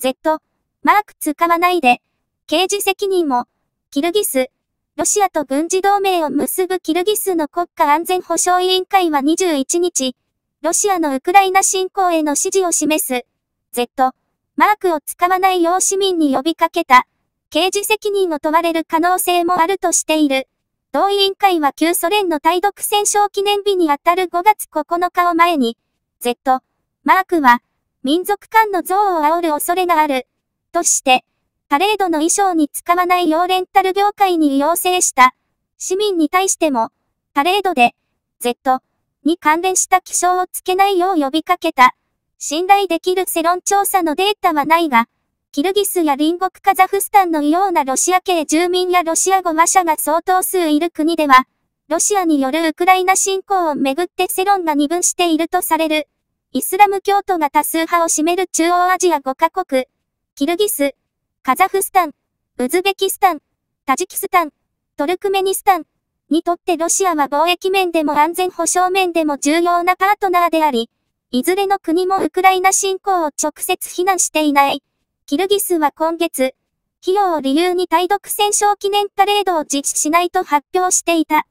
Z、マーク使わないで、刑事責任も、キルギス、ロシアと軍事同盟を結ぶキルギスの国家安全保障委員会は21日、ロシアのウクライナ侵攻への支持を示す、Z、マークを使わないよう市民に呼びかけた、刑事責任を問われる可能性もあるとしている。同委員会は旧ソ連の対独戦勝記念日にあたる5月9日を前に、Z、マークは、民族間の像を煽る恐れがある、として、パレードの衣装に使わないようレンタル業界に要請した。市民に対しても、パレードで、Z に関連した気象をつけないよう呼びかけた。信頼できる世論調査のデータはないが、キルギスや隣国カザフスタンのようなロシア系住民やロシア語話者が相当数いる国では、ロシアによるウクライナ侵攻をめぐって世論が二分しているとされる。イスラム教徒が多数派を占める中央アジア5カ国、キルギス、カザフスタン、ウズベキスタン、タジキスタン、トルクメニスタンにとってロシアは貿易面でも安全保障面でも重要なパートナーであり、いずれの国もウクライナ侵攻を直接非難していない。キルギスは今月、費用を理由に対独戦勝記念パレードを実施しないと発表していた。